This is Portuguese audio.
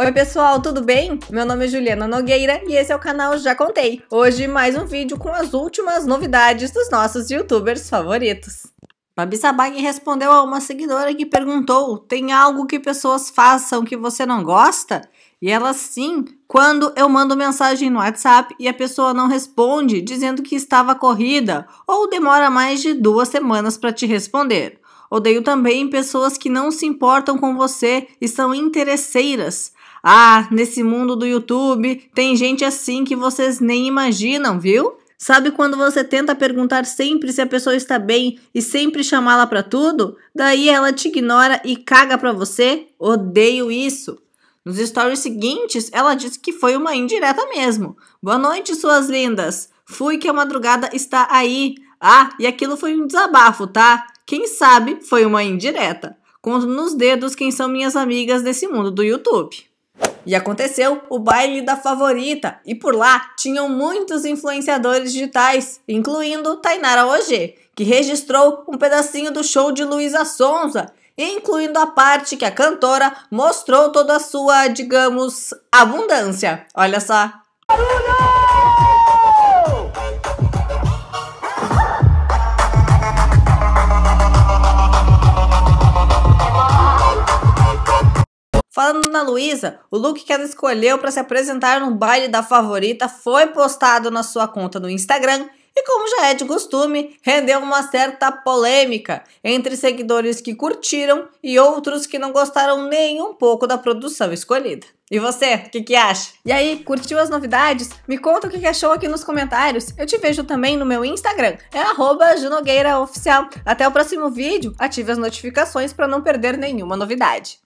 Oi, pessoal, tudo bem? Meu nome é Juliana Nogueira e esse é o canal Já Contei. Hoje, mais um vídeo com as últimas novidades dos nossos youtubers favoritos. Babi Sabag respondeu a uma seguidora que perguntou: tem algo que pessoas façam que você não gosta? E ela sim, quando eu mando mensagem no WhatsApp e a pessoa não responde, dizendo que estava corrida, ou demora mais de duas semanas para te responder. Odeio também pessoas que não se importam com você e são interesseiras. Ah, nesse mundo do YouTube tem gente assim que vocês nem imaginam, viu? Sabe quando você tenta perguntar sempre se a pessoa está bem e sempre chamá-la para tudo? Daí ela te ignora e caga para você? Odeio isso. Nos stories seguintes, ela disse que foi uma indireta mesmo. Boa noite, suas lindas. Fui que a madrugada está aí. Ah, e aquilo foi um desabafo, tá? Quem sabe foi uma indireta. Conto nos dedos quem são minhas amigas desse mundo do YouTube. E aconteceu o baile da favorita, e por lá tinham muitos influenciadores digitais, incluindo Tainara Og, que registrou um pedacinho do show de Luísa Sonza, incluindo a parte que a cantora mostrou toda a sua, digamos, abundância. Olha só. Falando na Luísa, o look que ela escolheu para se apresentar no baile da favorita foi postado na sua conta no Instagram e, como já é de costume, rendeu uma certa polêmica entre seguidores que curtiram e outros que não gostaram nem um pouco da produção escolhida. E você, o que, que acha? E aí, curtiu as novidades? Me conta o que, que achou aqui nos comentários. Eu te vejo também no meu Instagram, é Junogueiraoficial. Até o próximo vídeo, ative as notificações para não perder nenhuma novidade.